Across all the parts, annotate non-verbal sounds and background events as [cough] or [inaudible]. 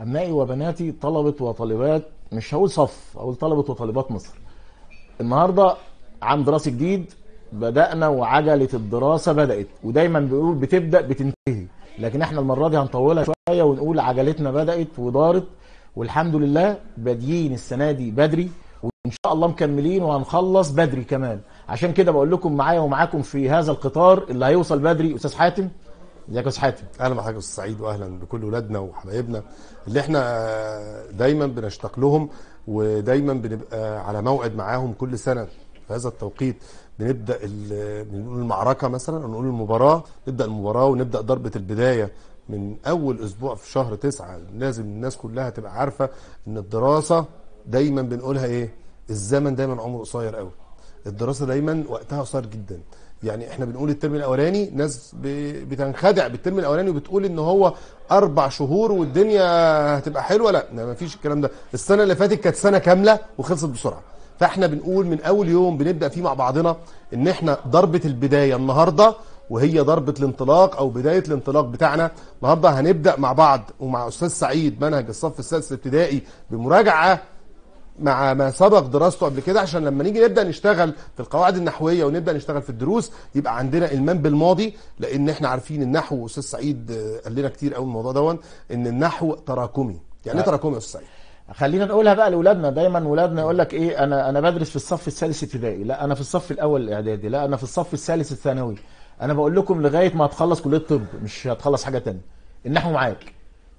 أبنائي وبناتي طلبة وطالبات مش هقول صف هقول طلبة وطالبات مصر النهاردة عام دراسي جديد بدأنا وعجلة الدراسة بدأت ودايما بيقول بتبدأ بتنتهي لكن احنا المرة دي هنطولها شوية ونقول عجلتنا بدأت ودارت والحمد لله بادئين السنة دي بدري وإن شاء الله مكملين وهنخلص بدري كمان عشان كده بقول لكم معايا ومعاكم في هذا القطار اللي هيوصل بدري استاذ حاتم ازيك يا استاذ حاتم اهلا بحضرتك استاذ سعيد واهلا بكل اولادنا وحبايبنا اللي احنا آه، دايما بنشتاق لهم ودايما بنبقى على موعد معاهم كل سنه في هذا التوقيت بنبدا بنقول المعركه مثلا نقول المباراه نبدا المباراه ونبدا ضربه البدايه من اول اسبوع في شهر تسعة لازم الناس كلها تبقى عارفه ان الدراسه دايما بنقولها ايه الزمن دايما عمره قصير قوي الدراسه دايما وقتها قصير جدا يعني احنا بنقول الترم الاولاني ناس بتنخدع بالترم الاولاني وبتقول ان هو اربع شهور والدنيا هتبقى حلوه لا ما فيش الكلام ده السنه اللي فاتت كانت سنه كامله وخلصت بسرعه فاحنا بنقول من اول يوم بنبدا فيه مع بعضنا ان احنا ضربه البدايه النهارده وهي ضربه الانطلاق او بدايه الانطلاق بتاعنا النهارده هنبدا مع بعض ومع استاذ سعيد منهج الصف السادس الابتدائي بمراجعه مع ما سبق دراسته قبل كده عشان لما نيجي نبدا نشتغل في القواعد النحويه ونبدا نشتغل في الدروس يبقى عندنا المام بالماضي لان احنا عارفين النحو استاذ سعيد آه، قال لنا كتير قوي الموضوع دون ان النحو تراكمي يعني ايه آه. تراكمي يا استاذ سعيد خلينا نقولها بقى لاولادنا دايما ولادنا يقول لك ايه انا انا بدرس في الصف الثالث ابتدائي لا انا في الصف الاول الاعدادي لا انا في الصف الثالث الثانوي انا بقول لكم لغايه ما هتخلص كليه الطب مش هتخلص حاجه ثانيه النحو معاك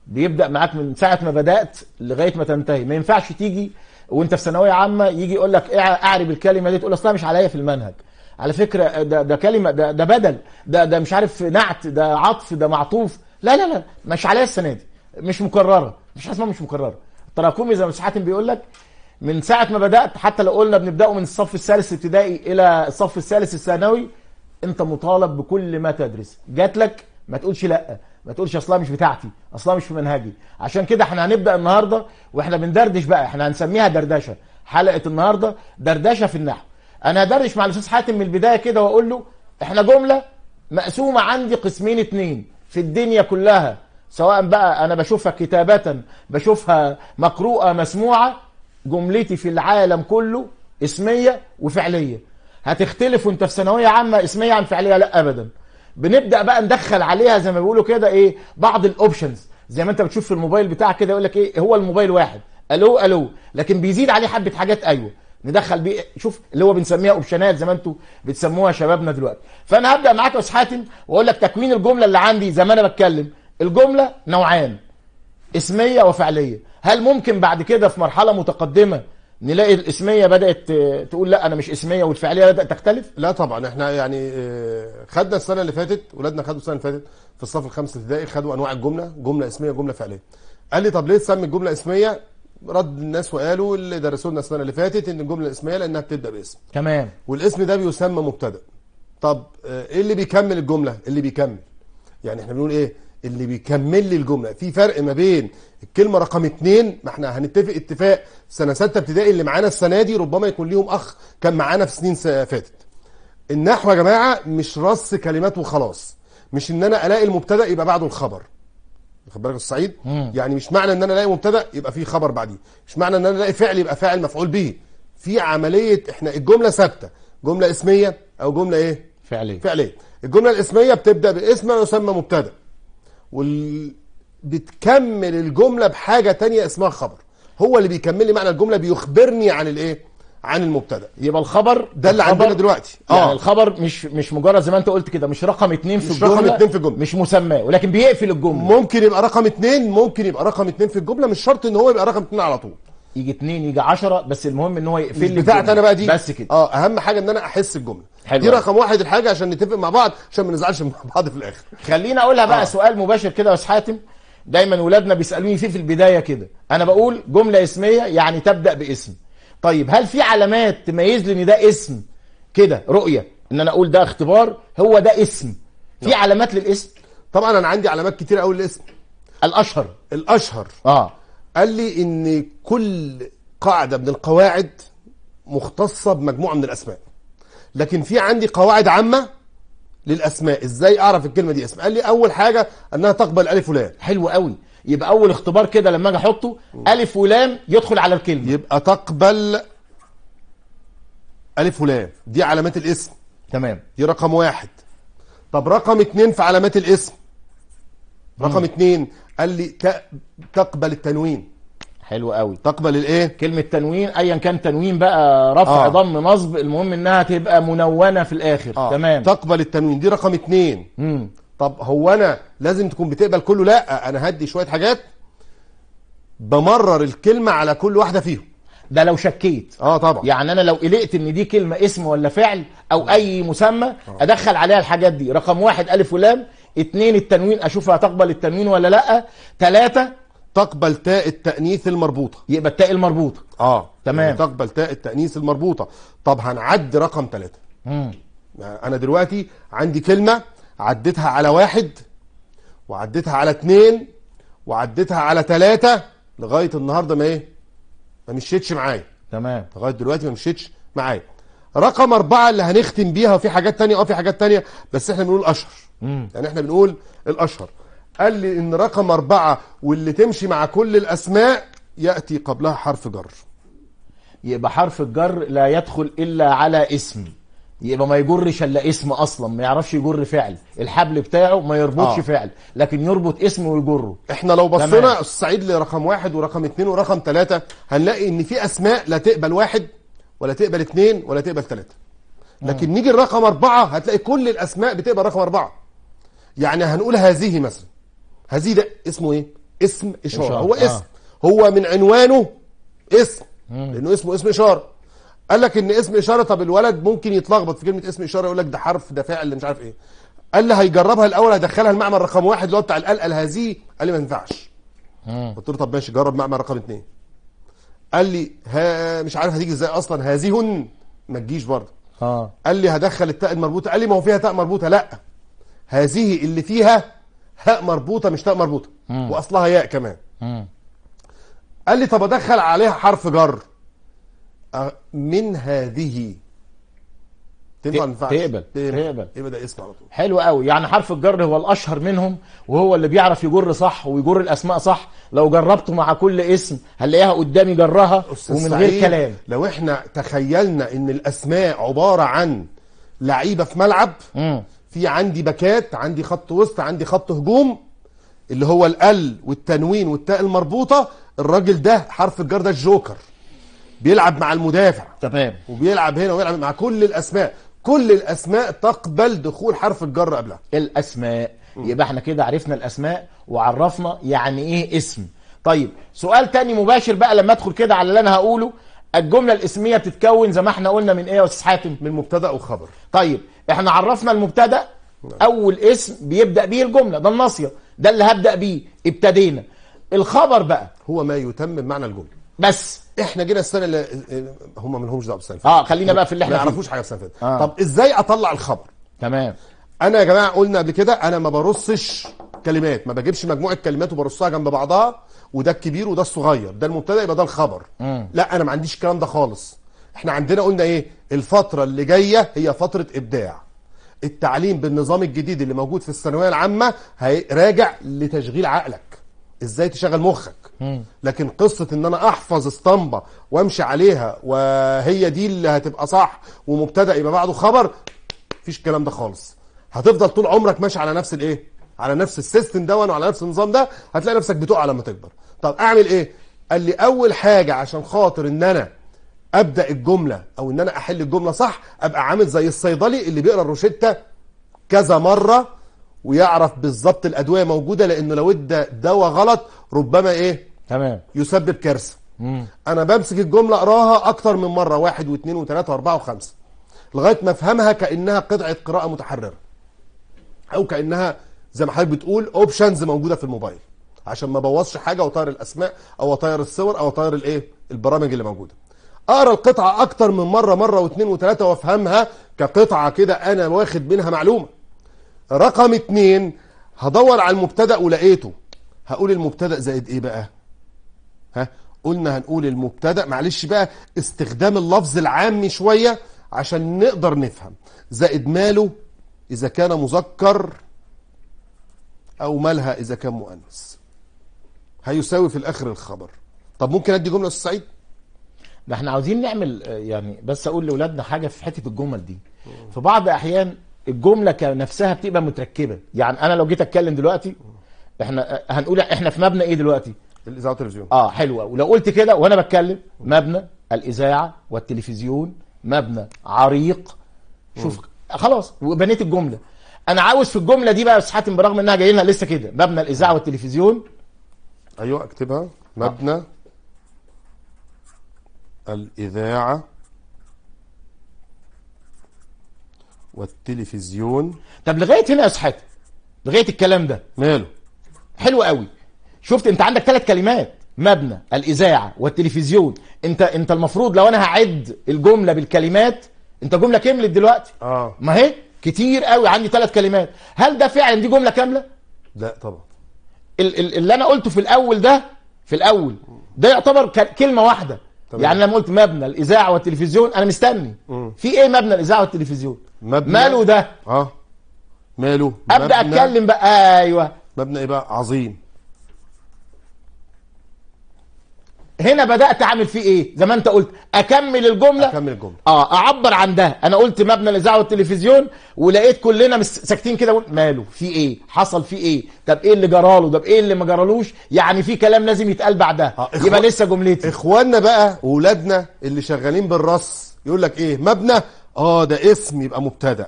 بيبدا معاك من ساعه ما بدات لغايه ما تنتهي ما ينفعش تيجي وانت في ثانويه عامه يجي يقول لك اعرب الكلمه دي تقول اصلها مش عليا في المنهج على فكره ده ده كلمه ده ده بدل ده ده مش عارف نعت ده عطف ده معطوف لا لا لا مش عليا السنه دي مش مكرره مش اسمها مش مكرره التراكمي زي ما حاتم بيقول لك من ساعه ما بدات حتى لو قلنا بنبداه من الصف الثالث ابتدائي الى الصف الثالث الثانوي انت مطالب بكل ما تدرس جات لك ما تقولش لا ما تقولش اصلها مش بتاعتي اصلها مش في منهجي عشان كده احنا هنبدا النهارده واحنا بندردش بقى احنا هنسميها دردشه حلقه النهارده دردشه في النحو انا هدردش مع الاستاذ حاتم من البدايه كده واقول له احنا جمله مقسومه عندي قسمين اتنين في الدنيا كلها سواء بقى انا بشوفها كتابه بشوفها مقروءه مسموعه جملتي في العالم كله اسميه وفعليه هتختلف وانت في ثانويه عامه اسميه عن فعليه لا ابدا بنبدا بقى ندخل عليها زي ما بيقولوا كده ايه بعض الاوبشنز زي ما انت بتشوف في الموبايل بتاعك كده يقول لك ايه هو الموبايل واحد الو الو لكن بيزيد عليه حبه حاجات ايوه ندخل بيه شوف اللي هو بنسميها اوبشنات زي ما انتم بتسموها شبابنا دلوقتي فانا هبدا معاك يا استاذ حاتم واقول لك تكوين الجمله اللي عندي زي ما انا بتكلم الجمله نوعان اسميه وفعليه هل ممكن بعد كده في مرحله متقدمه نلاقي الاسميه بدات تقول لا انا مش اسميه والفعليه بدات تختلف لا طبعا احنا يعني آه، خدنا السنه اللي فاتت ولادنا خدوا السنه اللي فاتت في الصف الخامس ابتدائي خدوا انواع الجمله جمله اسميه جمله فعليه قال لي طب ليه تسمي الجمله اسميه رد الناس وقالوا اللي درسوا لنا السنه اللي فاتت ان الجمله الاسميه لانها بتبدا باسم تمام والاسم ده بيسمى مبتدا طب آه، ايه اللي بيكمل الجمله اللي بيكمل يعني احنا بنقول ايه اللي بيكمل لي الجمله في فرق ما بين الكلمه رقم اتنين ما احنا هنتفق اتفاق سنه سته ابتدائي اللي معانا السنه دي ربما يكون ليهم اخ كان معانا في سنين فاتت النحو يا جماعه مش رص كلمات وخلاص مش ان انا الاقي المبتدا يبقى بعده الخبر واخد بالك الصعيد يعني مش معنى ان انا الاقي مبتدا يبقى فيه خبر بعديه مش معنى ان انا الاقي فعل يبقى فاعل مفعول به في عمليه احنا الجمله ثابته جمله اسميه او جمله ايه فعليه فعليه الجمله الاسميه بتبدا باسم يسمى مبتدا وال... بتكمل الجملة بحاجة تانية اسمها خبر هو اللي بيكمل لي معنى الجملة بيخبرني عن الايه عن المبتدا يبقى الخبر ده اللي عندنا دلوقتي يعني اه يعني الخبر مش مش مجرد زي ما انت قلت كده مش رقم اتنين في الجمله مش رقم اتنين في الجمله مش مسماه ولكن بيقفل الجمله ممكن يبقى رقم اتنين ممكن يبقى رقم اتنين في الجمله مش شرط ان هو يبقى رقم اتنين على طول يجي اتنين يجي عشرة بس المهم ان هو يقفل لي بتاعت انا بقى دي بس كده اه اهم حاجه ان انا احس الجمله حلو دي رقم واحد الحاجه عشان نتفق مع بعض عشان ما نزعلش من [laughs] بعض في الاخر خليني اقولها بقى آه. سؤال مباشر كده يا استاذ حاتم دايما ولادنا بيسالوني فيه في البدايه كده انا بقول جمله اسميه يعني تبدا باسم طيب هل في علامات تميز لي ان ده اسم كده رؤيه ان انا اقول ده اختبار هو ده اسم في نعم. علامات للاسم طبعا انا عندي علامات كتير قوي للاسم الاشهر الاشهر اه قال لي ان كل قاعده من القواعد مختصه بمجموعه من الاسماء لكن في عندي قواعد عامه للاسماء ازاي اعرف الكلمه دي اسم قال لي اول حاجه انها تقبل الف ولام حلو قوي يبقى اول اختبار كده لما اجي احطه الف ولام يدخل على الكلمه يبقى تقبل الف ولام دي علامات الاسم تمام دي رقم واحد طب رقم اتنين في علامات الاسم رقم اثنين قال لي تقبل التنوين حلو قوي تقبل الايه كلمه تنوين ايا كان تنوين بقى رفع آه. ضم نصب المهم انها تبقى منونه في الاخر آه. تمام تقبل التنوين دي رقم اثنين طب هو انا لازم تكون بتقبل كله لا انا هدي شويه حاجات بمرر الكلمه على كل واحده فيهم ده لو شكيت اه طبعا يعني انا لو قلقت ان دي كلمه اسم ولا فعل او آه. اي مسمى آه. ادخل عليها الحاجات دي رقم واحد الف ولام اثنين التنوين اشوفها تقبل التنوين ولا لا ثلاثة تقبل تاء التأنيث المربوطة يبقى التاء المربوطة اه تمام يعني تقبل تاء التأنيث المربوطة طب هنعد رقم ثلاثة انا دلوقتي عندي كلمة عديتها على واحد وعديتها على اثنين وعديتها على ثلاثة لغاية النهاردة ما ايه ما مشيتش معايا تمام لغاية دلوقتي ما مشيتش معايا رقم أربعة اللي هنختم بيها وفي حاجات تانية اه في حاجات تانية بس احنا بنقول أشهر مم. يعني احنا بنقول الاشهر قال لي ان رقم اربعة واللي تمشي مع كل الاسماء ياتي قبلها حرف جر يبقى حرف الجر لا يدخل الا على اسم يبقى ما يجرش الا اسم اصلا ما يعرفش يجر فعل الحبل بتاعه ما يربطش آه. فعل لكن يربط اسم ويجره احنا لو بصينا السعيد لرقم واحد ورقم اتنين ورقم تلاتة هنلاقي ان في اسماء لا تقبل واحد ولا تقبل اتنين ولا تقبل تلاتة لكن نيجي الرقم اربعة هتلاقي كل الاسماء بتقبل رقم اربعة يعني هنقول هذه مثلا هذه ده اسمه ايه اسم اشاره, إشارة. هو آه. اسم هو من عنوانه اسم مم. لانه اسمه اسم اشاره قال لك ان اسم اشاره طب الولد ممكن يتلخبط في كلمه اسم اشاره يقول لك ده حرف ده فعل مش عارف ايه قال لي هيجربها الاول هيدخلها المعمل رقم واحد اللي هو بتاع القلقل هذه قال لي ما ينفعش قلت له طب ماشي جرب معمل رقم اثنين قال لي ها مش عارف هتيجي ازاي اصلا هذه ما تجيش برضه آه. قال لي هدخل التاء المربوطه قال لي ما هو فيها تاء مربوطه لا هذه اللي فيها هاء مربوطه مش تاء مربوطه مم. واصلها ياء كمان مم. قال لي طب ادخل عليها حرف جر من هذه تنفع ما تقبل تقبل يبقى ده اسم على طول حلو قوي يعني حرف الجر هو الاشهر منهم وهو اللي بيعرف يجر صح ويجر الاسماء صح لو جربته مع كل اسم هنلاقيها قدامي جرها ومن غير كلام لو احنا تخيلنا ان الاسماء عباره عن لعيبه في ملعب مم. في عندي باكات عندي خط وسط عندي خط هجوم اللي هو الال والتنوين والتاء المربوطه الراجل ده حرف الجر ده الجوكر بيلعب مع المدافع تمام وبيلعب هنا ويلعب مع كل الاسماء كل الاسماء تقبل دخول حرف الجر قبلها الاسماء يبقى احنا كده عرفنا الاسماء وعرفنا يعني ايه اسم طيب سؤال تاني مباشر بقى لما ادخل كده على اللي انا هقوله الجملة الاسمية بتتكون زي ما احنا قلنا من ايه يا استاذ حاتم؟ من مبتدأ وخبر طيب احنا عرفنا المبتدأ نعم. اول اسم بيبدأ بيه الجملة ده الناصية ده اللي هبدأ بيه ابتدينا الخبر بقى هو ما يتمم معنى الجملة بس احنا جينا السنة اللي هم ما لهمش دعوه بالسنة اه خلينا بقى في اللي احنا ما يعرفوش حاجة في السنة آه. طب ازاي اطلع الخبر؟ تمام انا يا جماعة قلنا قبل كده انا ما برصش كلمات ما بجيبش مجموعة كلمات وبرصها جنب بعضها وده الكبير وده الصغير ده المبتدا يبقى ده الخبر لا انا ما عنديش الكلام ده خالص احنا عندنا قلنا ايه الفتره اللي جايه هي فتره ابداع التعليم بالنظام الجديد اللي موجود في الثانويه العامه هيراجع لتشغيل عقلك ازاي تشغل مخك لكن قصه ان انا احفظ اسطمبه وامشي عليها وهي دي اللي هتبقى صح ومبتدا يبقى بعده خبر مفيش الكلام ده خالص هتفضل طول عمرك ماشي على نفس الايه على نفس السيستم ده وعلى نفس النظام ده هتلاقي نفسك بتقع لما تكبر طب اعمل ايه قال لي اول حاجه عشان خاطر ان انا ابدا الجمله او ان انا احل الجمله صح ابقى عامل زي الصيدلي اللي بيقرا الروشته كذا مره ويعرف بالظبط الادويه موجوده لانه لو ادى دواء غلط ربما ايه تمام يسبب كارثه انا بمسك الجمله اقراها اكتر من مره واحد واثنين وثلاثه واربعه وخمسه لغايه ما افهمها كانها قطعه قراءه متحرره او كانها زي ما حضرتك بتقول اوبشنز موجوده في الموبايل عشان ما بوظش حاجه واطير الاسماء او اطير الصور او اطير الايه البرامج اللي موجوده اقرا القطعه اكتر من مره مره واثنين وثلاثه وافهمها كقطعه كده انا واخد منها معلومه رقم اتنين هدور على المبتدا ولقيته هقول المبتدا زائد ايه بقى ها قلنا هنقول المبتدا معلش بقى استخدام اللفظ العامي شويه عشان نقدر نفهم زائد ماله اذا كان مذكر أو مالها إذا كان مؤنث هيساوي في الآخر الخبر طب ممكن أدي جملة السعيد ده احنا عاوزين نعمل يعني بس أقول لأولادنا حاجة في حتة الجمل دي في بعض أحيان الجملة كنفسها بتبقى متركبة يعني أنا لو جيت أتكلم دلوقتي احنا هنقول احنا في مبنى ايه دلوقتي الاذاعه والتلفزيون اه حلوه ولو قلت كده وانا بتكلم مبنى الاذاعه والتلفزيون مبنى عريق شوف خلاص وبنيت الجمله انا عاوز في الجمله دي بقى يا استاذ حاتم برغم انها جاي لنا لسه كده مبنى الاذاعه نعم. والتلفزيون ايوه اكتبها مبنى آه. الاذاعه والتلفزيون طب لغايه هنا يا استاذ حاتم لغايه الكلام ده ماله حلو قوي شفت انت عندك ثلاث كلمات مبنى الاذاعه والتلفزيون انت انت المفروض لو انا هعد الجمله بالكلمات انت جمله كملت دلوقتي اه ما هي كتير قوي عندي ثلاث كلمات هل ده فعلا دي جمله كامله لا طبعا اللي انا قلته في الاول ده في الاول ده يعتبر كلمه واحده طبعا. يعني لما قلت مبنى الاذاعه والتلفزيون انا مستني م. في ايه مبنى الاذاعه والتلفزيون مبنى ماله ده اه ماله ابدا مبنى... اتكلم بقى ايوه مبنى ايه بقى عظيم هنا بدات اعمل فيه ايه زي ما انت قلت اكمل الجمله اكمل الجمله اه اعبر عن ده انا قلت مبنى الاذاعه والتلفزيون ولقيت كلنا ساكتين كده ماله في ايه حصل في ايه طب ايه اللي جراله طب ايه اللي ما جرالوش يعني في كلام لازم يتقال بعدها آه إخو... يبقى لسه جملتي اخواننا بقى واولادنا اللي شغالين بالرص يقول لك ايه مبنى اه ده اسم يبقى مبتدا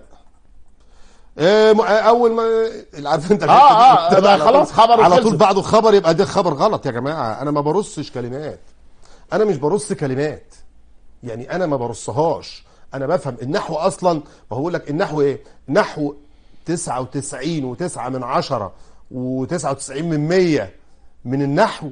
إيه، إيه، اول ما عارف انت اه اه خلاص خبر على طول بعده خبر يبقى ده خبر غلط يا جماعه انا ما برصش كلمات انا مش برص كلمات يعني انا ما برصهاش انا بفهم النحو اصلا بقول لك النحو ايه نحو 99 و9 من 10 و99 من 100 من النحو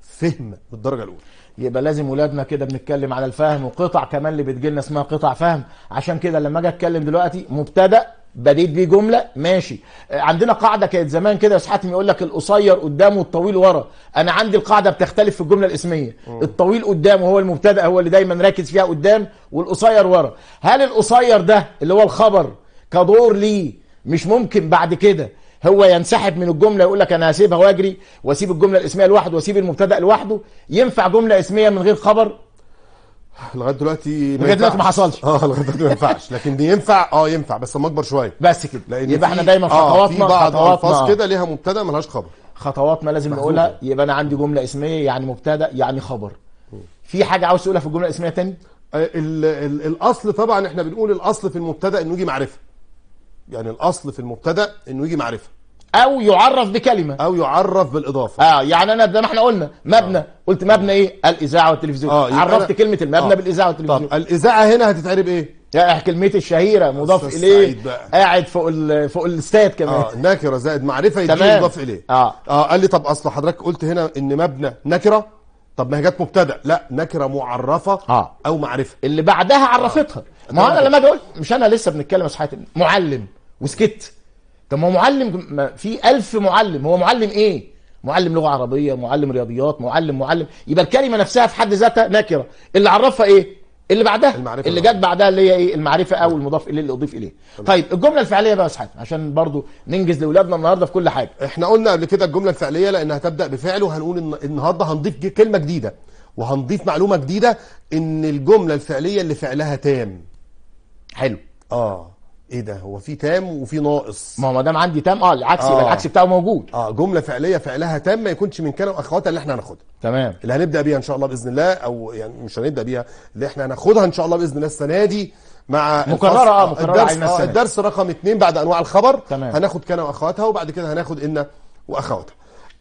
فهم بالدرجه الاولى يبقى لازم ولادنا كده بنتكلم على الفهم وقطع كمان اللي بتجي لنا اسمها قطع فهم عشان كده لما اجي اتكلم دلوقتي مبتدا بديت بيه جمله ماشي آه، عندنا قاعده كانت زمان كده يا حاتم يقول لك القصير قدامه والطويل ورا انا عندي القاعده بتختلف في الجمله الاسميه أوه. الطويل قدامه هو المبتدا هو اللي دايما راكز فيها قدام والقصير ورا هل القصير ده اللي هو الخبر كدور ليه مش ممكن بعد كده هو ينسحب من الجمله يقول لك انا هسيبها واجري واسيب الجمله الاسميه لوحده واسيب المبتدا لوحده ينفع جمله اسميه من غير خبر لغايه دلوقتي لغايه دلوقتي ما حصلش اه لغايه دلوقتي ما ينفعش لكن دي ينفع اه ينفع بس اما اكبر شويه بس كده لان يبقى احنا دايما آه، خطواتنا آه خطواتنا كده ليها مبتدا ملهاش خبر خطواتنا لازم نقولها يبقى انا عندي جمله اسميه يعني مبتدا يعني خبر في حاجه عاوز تقولها في الجمله الاسميه تاني الـ آه، الـ الاصل طبعا احنا بنقول الاصل في المبتدا انه يجي معرفه يعني الاصل في المبتدا انه يجي معرفه او يعرف بكلمه او يعرف بالاضافه اه يعني انا زي ما احنا قلنا مبنى آه. قلت مبنى ايه الاذاعه والتلفزيون آه عرفت أنا... كلمه المبنى آه. بالاذاعه والتلفزيون طب الاذاعه هنا هتتعرب ايه يعني كلمتي الشهيره مضاف اليه قاعد فوق الـ فوق الاستاد كمان اه نكره زائد معرفه يديه مضاف اليه اه اه قال لي طب اصل حضرتك قلت هنا ان مبنى نكره طب ما هي جت مبتدا لا نكره معرفه آه. او معرفه اللي بعدها عرفتها آه. ما انا لما اجي اقول مش انا لسه بنتكلم يا معلم وسكت طب ما هو معلم في ألف معلم هو معلم إيه؟ معلم لغة عربية معلم رياضيات معلم معلم يبقى الكلمة نفسها في حد ذاتها نكرة اللي عرفها إيه؟ اللي بعدها المعرفة اللي جت بعدها اللي هي ايه المعرفه او المضاف اليه اللي اضيف اليه طيب الجمله الفعليه بقى يا استاذ عشان برضو ننجز لاولادنا النهارده في كل حاجه احنا قلنا قبل كده الجمله الفعليه لانها تبدا بفعل وهنقول النهارده هنضيف كلمه جديده وهنضيف معلومه جديده ان الجمله الفعليه اللي فعلها تام حلو اه ايه ده هو في تام وفي ناقص ما هو ما دام عندي تام اه العكس يبقى آه. العكس بتاعه موجود اه جمله فعليه فعلها تام ما يكونش من كان واخواتها اللي احنا هناخدها تمام اللي هنبدا بيها ان شاء الله باذن الله او يعني مش هنبدا بيها اللي احنا هناخدها ان شاء الله باذن الله السنه دي مع مكررة اه مكررة الدرس, آه الدرس رقم اثنين بعد انواع الخبر تمام. هناخد كان واخواتها وبعد كده هناخد ان واخواتها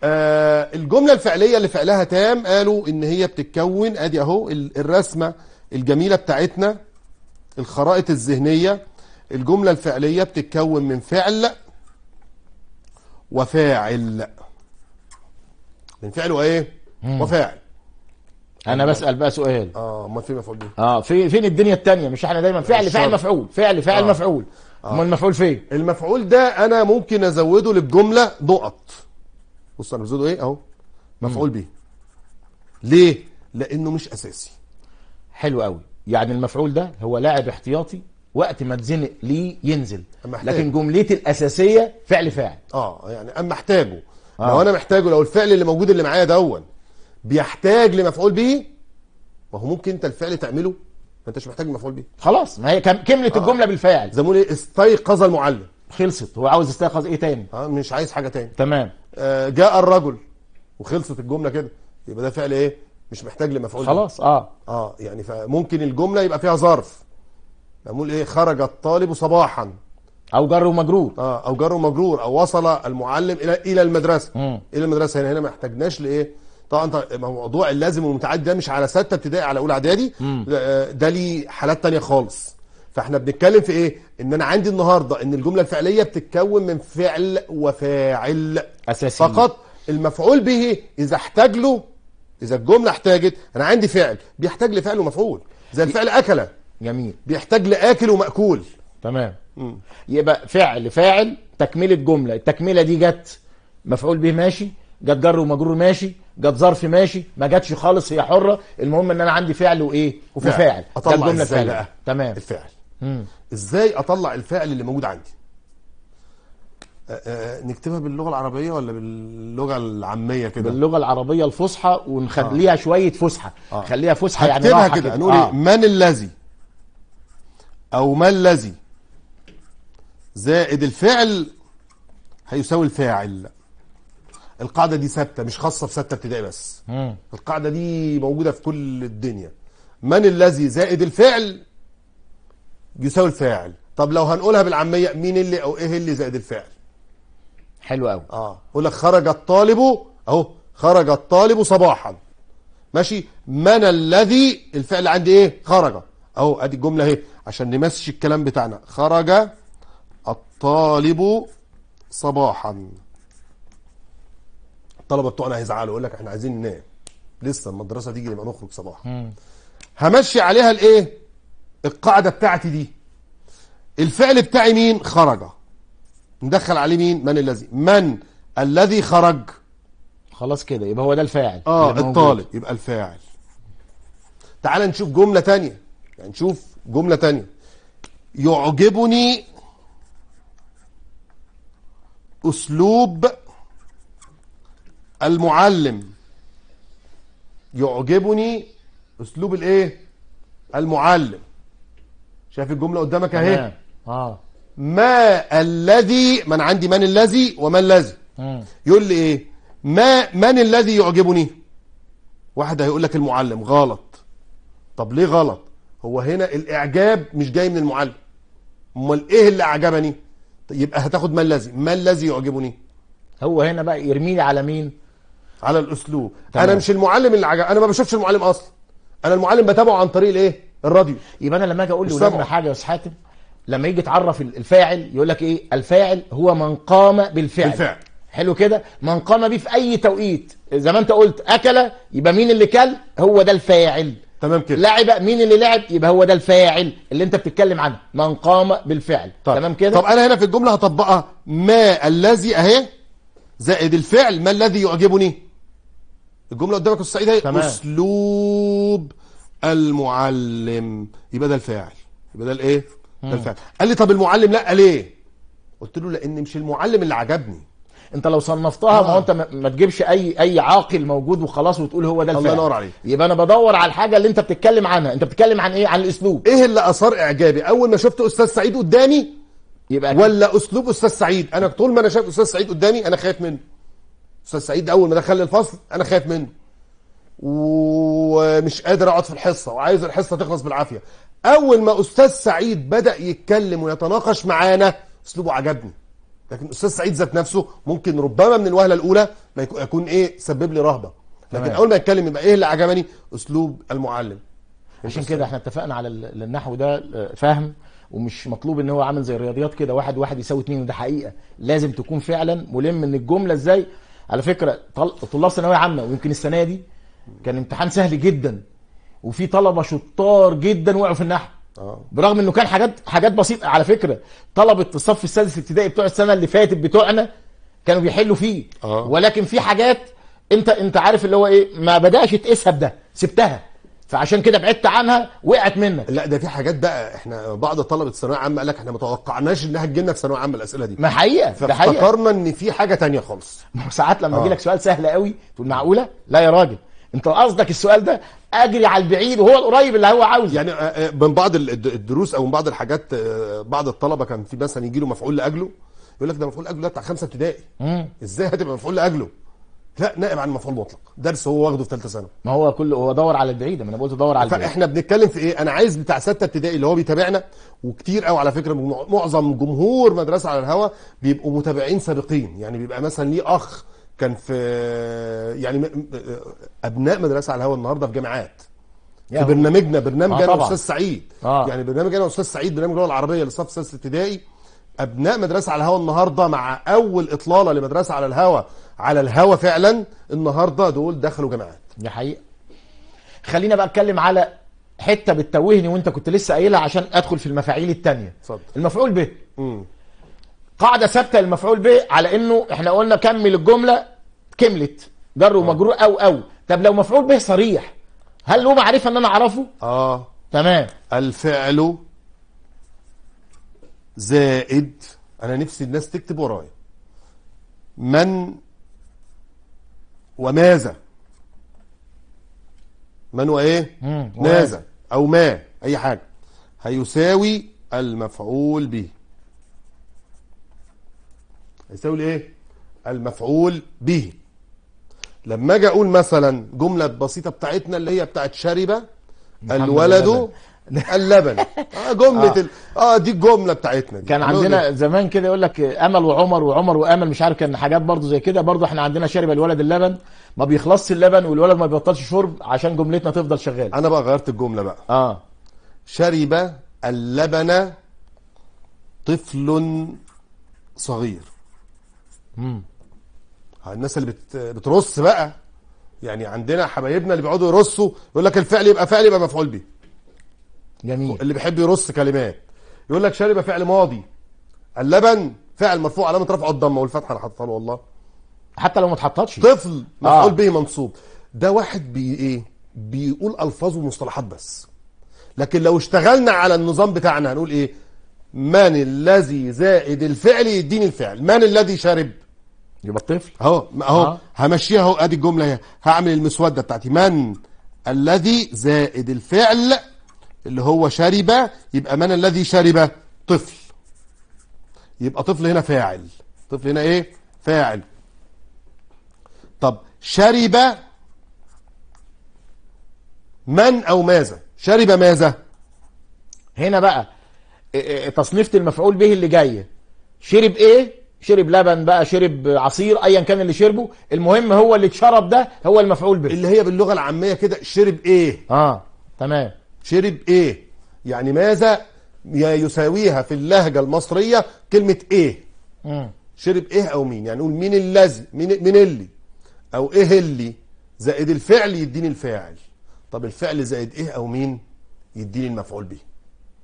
آه الجمله الفعليه اللي فعلها تام قالوا ان هي بتتكون ادي اهو الرسمه الجميله بتاعتنا الخرائط الذهنيه الجملة الفعلية بتتكون من فعل وفاعل من فعل وايه وفاعل انا بسال بقى سؤال اه امال فين مفعول دي. اه في فين الدنيا التانية مش احنا دايما فعل فعل مفعول فعل فعل آه. مفعول آه. امال آه. المفعول فين المفعول ده انا ممكن ازوده للجمله نقط بص انا بزوده ايه اهو مفعول به ليه لانه مش اساسي حلو قوي يعني المفعول ده هو لاعب احتياطي وقت ما اتزنق ليه ينزل لكن جملتي الاساسيه فعل فاعل اه يعني اما احتاجه آه. لو انا محتاجه لو الفعل اللي موجود اللي معايا دون بيحتاج لمفعول به ما هو ممكن انت الفعل تعمله ما انتش محتاج مفعول به خلاص ما هي كملت آه. الجمله بالفعل زي ما ايه استيقظ المعلم خلصت هو عاوز يستيقظ ايه تاني اه مش عايز حاجه تاني تمام آه جاء الرجل وخلصت الجمله كده يبقى ده فعل ايه مش محتاج لمفعول خلاص اه اه يعني فممكن الجمله يبقى فيها ظرف معمول ايه خرج الطالب صباحا او جر ومجرور اه او جر ومجرور او وصل المعلم الى الى المدرسه مم. الى المدرسه هنا يعني هنا ما احتاجناش لايه طبعا انت موضوع اللازم والمتعدي ده مش على سته ابتدائي على اولى اعدادي آه، ده ليه حالات تانية خالص فاحنا بنتكلم في ايه ان انا عندي النهارده ان الجمله الفعليه بتتكون من فعل وفاعل اساسي فقط المفعول به اذا احتاج له اذا الجمله احتاجت انا عندي فعل بيحتاج لفعل ومفعول زي الفعل اكله جميل بيحتاج لاكل وماكول تمام مم. يبقى فعل فاعل تكمله جمله التكمله دي جت مفعول به ماشي جت جر ومجرور ماشي جت ظرف ماشي ما جاتش خالص هي حره المهم ان انا عندي فعل وايه وفاعل نعم. اطلع الجمله ازاي بقى تمام الفعل مم. ازاي اطلع الفعل اللي موجود عندي أه، أه، نكتبها باللغه العربيه ولا باللغه العاميه كده باللغه العربيه الفصحى ونخليها آه. شويه فسحه آه. خليها فسحه يعني هكتبها كده نقول إيه؟ آه. من الذي أو ما الذي زائد الفعل هيساوي الفاعل القاعدة دي ثابتة مش خاصة في ستة ابتدائي بس مم. القاعدة دي موجودة في كل الدنيا من الذي زائد الفعل يساوي الفاعل طب لو هنقولها بالعامية مين اللي أو إيه اللي زائد الفعل حلو قوي اه يقول لك خرج الطالب اهو خرج الطالب صباحا ماشي من الذي الفعل عندي ايه خرج اهو ادي الجمله اهي عشان نمسش الكلام بتاعنا خرج الطالب صباحا الطلبه بتوعنا هيزعلوا يقول لك احنا عايزين ننام لسه المدرسه تيجي يبقى نخرج صباحا همشي عليها الايه القاعده بتاعتي دي الفعل بتاعي مين خرج ندخل عليه مين من الذي من الذي خرج خلاص كده يبقى هو ده الفاعل اه الطالب يبقى الفاعل تعال نشوف جمله تانية يعني نشوف جملة تانية يعجبني أسلوب المعلم يعجبني أسلوب الإيه؟ المعلم شايف الجملة قدامك أهي آه. ما الذي من عندي من الذي وما الذي يقول لي إيه؟ ما من الذي يعجبني؟ واحد هيقول لك المعلم غلط طب ليه غلط؟ هو هنا الاعجاب مش جاي من المعلم امال ايه اللي اعجبني طيب، يبقى هتاخد ما الذي ما الذي يعجبني هو هنا بقى يرميني على مين على الاسلوب تمام. انا مش المعلم اللي عجب انا ما بشوفش المعلم اصلا انا المعلم بتابعه عن طريق الايه الراديو يبقى انا لما اجي اقول له حاجه يا استاذ حاتم لما يجي تعرف الفاعل يقول لك ايه الفاعل هو من قام بالفعل, بالفعل. حلو كده من قام بيه في اي توقيت زي ما انت قلت اكل يبقى مين اللي كل هو ده الفاعل تمام كده لعب مين اللي لعب يبقى هو ده الفاعل اللي انت بتتكلم عنه من قام بالفعل طيب. تمام كده طب انا هنا في الجمله هطبقها ما الذي اهي زائد الفعل ما الذي يعجبني الجمله قدامك يا استاذ سعيد اهي اسلوب المعلم يبقى ده الفاعل يبقى ده الايه ده الفاعل قال لي طب المعلم لا ليه قلت له لان مش المعلم اللي عجبني انت لو صنفتها ما هو آه. انت ما تجيبش اي اي عاقل موجود وخلاص وتقول هو ده الفعل الله ينور عليك يبقى انا بدور على الحاجه اللي انت بتتكلم عنها انت بتتكلم عن ايه عن الاسلوب ايه اللي اثار اعجابي اول ما شفت استاذ سعيد قدامي يبقى ولا اسلوب استاذ سعيد انا طول ما انا شايف استاذ سعيد قدامي انا خايف منه استاذ سعيد اول ما دخل الفصل انا خايف منه ومش قادر اقعد في الحصه وعايز الحصه تخلص بالعافيه اول ما استاذ سعيد بدا يتكلم ويتناقش معانا اسلوبه عجبني لكن استاذ سعيد ذات نفسه ممكن ربما من الوهله الاولى ما يكون ايه سبب لي رهبه لكن اول ما يتكلم يبقى ايه اللي عجبني اسلوب المعلم عشان كده احنا اتفقنا على النحو ده آه، فهم ومش مطلوب ان هو عامل زي الرياضيات كده واحد واحد يساوي اتنين وده حقيقه لازم تكون فعلا ملم ان الجمله ازاي على فكره طلاب ثانويه عامه ويمكن السنه دي كان امتحان سهل جدا وفي طلبه شطار جدا وقعوا في النحو أوه. برغم انه كان حاجات حاجات بسيطه على فكره طلبه الصف السادس الابتدائي بتوع السنه اللي فاتت بتوعنا كانوا بيحلوا فيه أوه. ولكن في حاجات انت انت عارف اللي هو ايه ما بداش تقيسها بده سبتها فعشان كده بعدت عنها وقعت منك لا ده في حاجات بقى احنا بعض طلبه الثانويه عامه قال لك احنا ما توقعناش انها تجي لنا في ثانويه عامه الاسئله دي ما حقيقه فافتكرنا ان في حاجه تانية خالص [laughs] ساعات لما يجي آه. لك سؤال سهل قوي تقول معقوله لا يا راجل انت قصدك السؤال ده اجري على البعيد وهو القريب اللي هو عاوزه يعني آه، آه، من بعض الدروس او من بعض الحاجات آه، بعض الطلبه كان في مثلا يجي له مفعول لاجله يقول لك ده مفعول لاجله ده بتاع خمسه ابتدائي ازاي هتبقى مفعول لاجله لا نائب عن المفعول المطلق درس هو واخده في ثالثه ثانوي ما هو كله هو دور على البعيد ما انا بقول دور على البعيد فاحنا بنتكلم في ايه انا عايز بتاع سته ابتدائي اللي هو بيتابعنا وكتير قوي على فكره معظم جمهور مدرسه على الهوا بيبقوا متابعين سابقين يعني بيبقى مثلا ليه اخ كان في يعني ابناء مدرسه على الهواء النهارده في جامعات في برنامجنا برنامج انا آه، استاذ سعيد آه. يعني برنامج انا استاذ سعيد برنامج اللغه العربيه لصف سادس ابتدائي ابناء مدرسه على الهواء النهارده مع اول اطلاله لمدرسه على الهواء على الهواء فعلا النهارده دول دخلوا جامعات دي حقيقه خلينا بقى اتكلم على حته بتتوهني وانت كنت لسه قايلها عشان ادخل في المفاعيل الثانيه المفعول به قاعده ثابته للمفعول به على انه احنا قلنا كمل الجمله كملت جر آه. ومجرور او او طب لو مفعول به صريح هل له معرفه ان انا اعرفه اه تمام الفعل زائد انا نفسي الناس تكتب ورايا من وماذا من وايه ماذا او ما اي حاجه هيساوي المفعول به هيساوي الايه المفعول به لما اجي اقول مثلا جمله بسيطه بتاعتنا اللي هي بتاعت شربه الولد اللبن اه جمله آه. اه دي الجمله بتاعتنا دي. كان عندنا زمان كده يقول لك امل وعمر وعمر وامل مش عارف كان حاجات برضو زي كده برضو احنا عندنا شارب الولد اللبن ما بيخلصش اللبن والولد ما بيبطلش شرب عشان جملتنا تفضل شغاله انا بقى غيرت الجمله بقى اه شرب اللبن طفل صغير امم الناس اللي بت... بترص بقى يعني عندنا حبايبنا اللي بيقعدوا يرصوا يقول لك الفعل يبقى فعل يبقى مفعول به جميل اللي بيحب يرص كلمات يقول لك شرب فعل ماضي اللبن فعل مرفوع علامه رفعه الضمه والفتحه اللي حطها له والله حتى لو ما اتحطتش طفل مفعول آه. به منصوب ده واحد بي ايه بيقول الفاظ ومصطلحات بس لكن لو اشتغلنا على النظام بتاعنا هنقول ايه من الذي زائد الفعل يديني الفعل من الذي شرب يبقى الطفل اهو اهو آه. همشيها اهو ادي الجمله اهي هعمل المسوده بتاعتي من الذي زائد الفعل اللي هو شرب يبقى من الذي شرب طفل يبقى طفل هنا فاعل طفل هنا ايه فاعل طب شرب من او ماذا شرب ماذا هنا بقى تصنيفة المفعول به اللي جاية شرب ايه شرب لبن بقى شرب عصير ايا كان اللي شربه المهم هو اللي اتشرب ده هو المفعول به اللي هي باللغه العاميه كده شرب ايه اه تمام شرب ايه يعني ماذا يساويها في اللهجه المصريه كلمه ايه مم. شرب ايه او مين يعني نقول مين الذي مين مين اللي او ايه اللي زائد الفعل يديني الفاعل طب الفعل زائد ايه او مين يديني المفعول به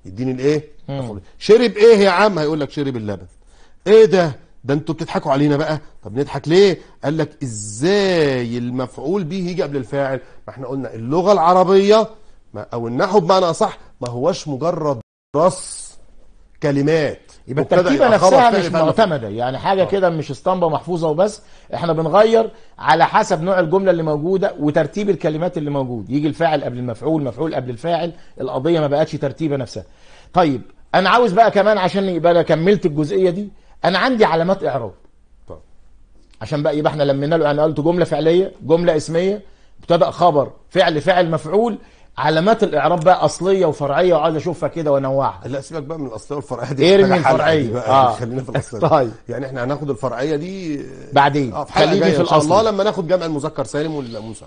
يديني الايه مفعول به شرب ايه يا عم هيقول لك شرب اللبن ايه ده ده انتوا بتضحكوا علينا بقى طب نضحك ليه قال لك ازاي المفعول به يجي قبل الفاعل ما احنا قلنا اللغة العربية او النحو بمعنى اصح ما هواش مجرد رص كلمات يبقى التركيبه نفسها مش معتمده يعني حاجه آه. كده مش اسطمبه محفوظه وبس احنا بنغير على حسب نوع الجمله اللي موجوده وترتيب الكلمات اللي موجود يجي الفاعل قبل المفعول مفعول قبل الفاعل القضيه ما بقتش ترتيبه نفسها طيب انا عاوز بقى كمان عشان يبقى انا كملت الجزئيه دي انا عندي علامات اعراب طيب. عشان بقى يبقى احنا لمينا له انا قلت جمله فعليه جمله اسميه ابتدا خبر فعل فعل مفعول علامات الاعراب بقى اصليه وفرعيه وعايز اشوفها كده وانوعها لا سيبك بقى من الاصليه والفرعيه دي ارمي إيه الفرعيه آه. خلينا في الاصليه [laughs] طيب يعني احنا هناخد الفرعيه دي آه، بعدين آه في في الاصل الله لما ناخد جمع المذكر سالم والمؤنث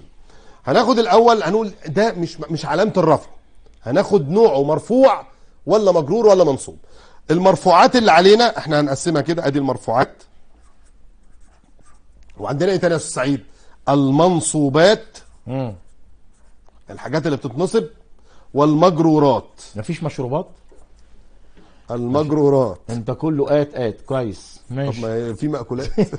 هناخد الاول هنقول ده مش مش علامه الرفع هناخد نوعه مرفوع ولا مجرور ولا منصوب المرفوعات اللي علينا احنا هنقسمها كده ادي المرفوعات وعندنا ايه تاني يا استاذ سعيد المنصوبات مم. الحاجات اللي بتتنصب والمجرورات مفيش مشروبات المجرورات انت كله ات ات كويس ماشي طب ما في مأكولات [laughs]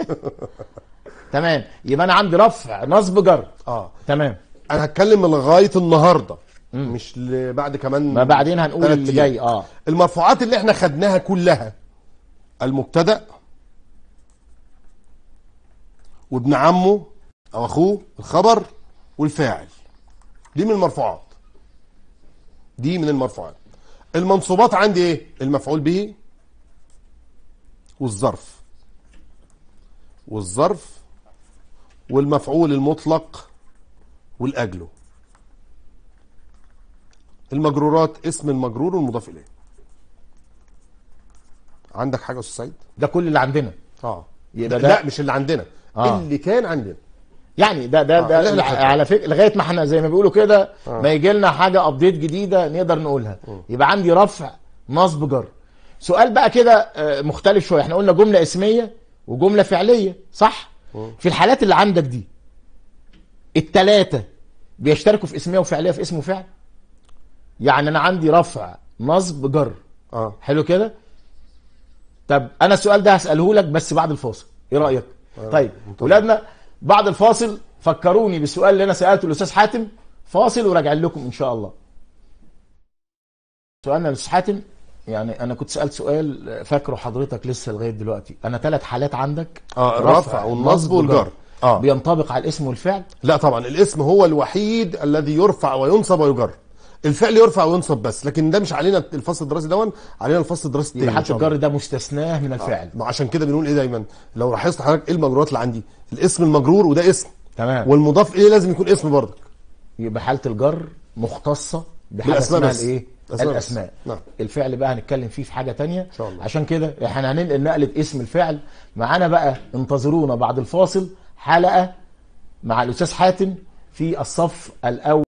تمام يبقى انا عندي رفع نصب جر اه تمام انا هتكلم لغايه النهارده مم. مش بعد كمان ما بعدين هنقول اللي جاي اه المرفوعات اللي احنا خدناها كلها المبتدا وابن عمه او اخوه الخبر والفاعل دي من المرفوعات دي من المرفوعات المنصوبات عندي ايه المفعول به والظرف والظرف والمفعول المطلق والاجله المجرورات اسم المجرور والمضاف اليه عندك حاجه يا استاذ سعيد ده كل اللي عندنا اه يبقى ده لا مش اللي عندنا آه. اللي كان عندنا يعني ده ده, آه. ده آه. على فكره لغايه ما احنا زي ما بيقولوا كده آه. ما يجي لنا حاجه ابديت جديده نقدر نقولها آه. يبقى عندي رفع نصب جر سؤال بقى كده آه، مختلف شويه احنا قلنا جمله اسميه وجمله فعليه صح آه. في الحالات اللي عندك دي التلاتة بيشتركوا في اسميه وفعليه في اسم وفعل يعني انا عندي رفع نصب جر اه حلو كده طب انا السؤال ده هساله لك بس بعد الفاصل ايه رايك آه. طيب ولادنا بعد الفاصل فكروني بالسؤال اللي انا سالته الاستاذ حاتم فاصل وراجع لكم ان شاء الله سؤالنا الاستاذ حاتم يعني انا كنت سالت سؤال فاكره حضرتك لسه لغايه دلوقتي انا ثلاث حالات عندك اه الرفع والنصب والجر آه. بينطبق على الاسم والفعل لا طبعا الاسم هو الوحيد الذي يرفع وينصب ويجر الفعل يرفع وينصب بس لكن ده مش علينا الفصل الدراسي دون علينا الفصل الدراسي التاني حتى الجر ده مستثناه من الفعل آه. عشان كده بنقول ايه دايما لو لاحظت حضرتك ايه المجرورات اللي عندي الاسم المجرور وده اسم تمام والمضاف اليه لازم يكون اسم برضك يبقى حاله الجر مختصه بحاجه اسمها الايه الاسماء, الأسماء. نعم. الفعل بقى هنتكلم فيه في حاجه تانية إن شاء الله. عشان كده احنا هننقل نقله اسم الفعل معانا بقى انتظرونا بعد الفاصل حلقه مع الاستاذ حاتم في الصف الاول